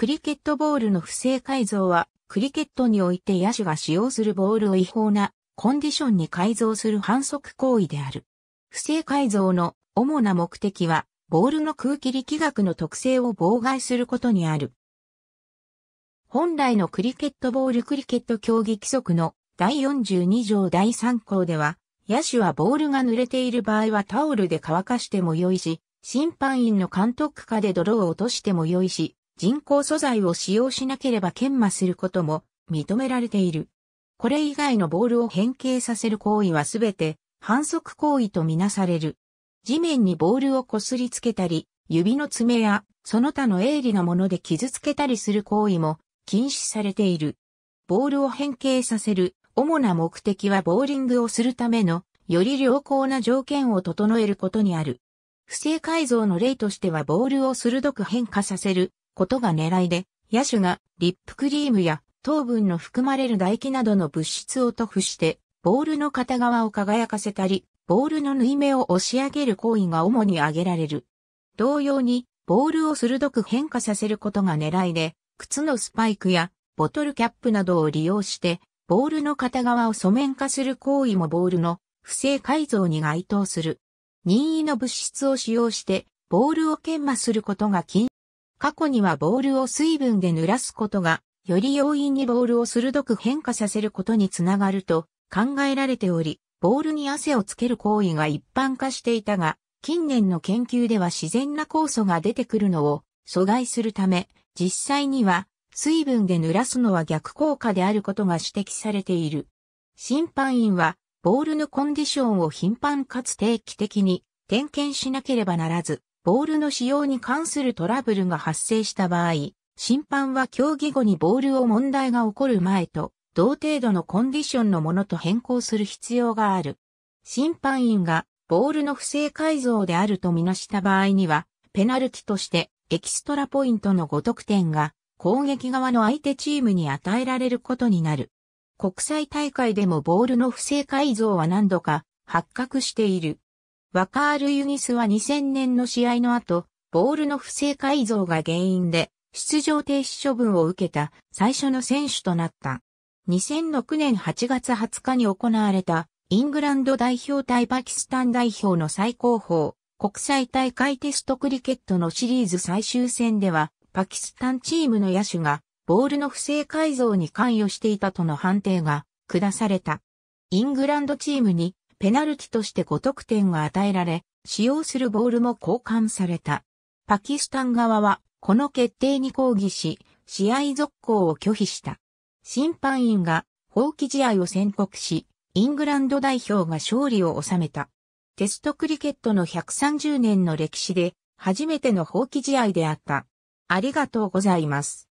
クリケットボールの不正改造は、クリケットにおいて野手が使用するボールを違法なコンディションに改造する反則行為である。不正改造の主な目的は、ボールの空気力学の特性を妨害することにある。本来のクリケットボールクリケット競技規則の第42条第3項では、野手はボールが濡れている場合はタオルで乾かしても良いし、審判員の監督下で泥を落としても良いし、人工素材を使用しなければ研磨することも認められている。これ以外のボールを変形させる行為はすべて反則行為とみなされる。地面にボールを擦りつけたり、指の爪やその他の鋭利なもので傷つけたりする行為も禁止されている。ボールを変形させる主な目的はボーリングをするためのより良好な条件を整えることにある。不正改造の例としてはボールを鋭く変化させることが狙いで、野手がリップクリームや糖分の含まれる唾液などの物質を塗布して、ボールの片側を輝かせたり、ボールの縫い目を押し上げる行為が主に挙げられる。同様に、ボールを鋭く変化させることが狙いで、靴のスパイクやボトルキャップなどを利用して、ボールの片側を素面化する行為もボールの不正改造に該当する。任意の物質を使用して、ボールを研磨することが禁止。過去にはボールを水分で濡らすことが、より容易にボールを鋭く変化させることにつながると考えられており、ボールに汗をつける行為が一般化していたが、近年の研究では自然な酵素が出てくるのを阻害するため、実際には水分で濡らすのは逆効果であることが指摘されている。審判員は、ボールのコンディションを頻繁かつ定期的に点検しなければならず、ボールの使用に関するトラブルが発生した場合、審判は競技後にボールを問題が起こる前と同程度のコンディションのものと変更する必要がある。審判員がボールの不正改造であるとみなした場合には、ペナルティとしてエキストラポイントの5得点が攻撃側の相手チームに与えられることになる。国際大会でもボールの不正改造は何度か発覚している。ワカール・ユニスは2000年の試合の後、ボールの不正改造が原因で出場停止処分を受けた最初の選手となった。2006年8月20日に行われたイングランド代表対パキスタン代表の最高峰国際大会テストクリケットのシリーズ最終戦ではパキスタンチームの野手がボールの不正改造に関与していたとの判定が下された。イングランドチームにペナルティとして5得点が与えられ、使用するボールも交換された。パキスタン側は、この決定に抗議し、試合続行を拒否した。審判員が放棄試合を宣告し、イングランド代表が勝利を収めた。テストクリケットの130年の歴史で初めての放棄試合であった。ありがとうございます。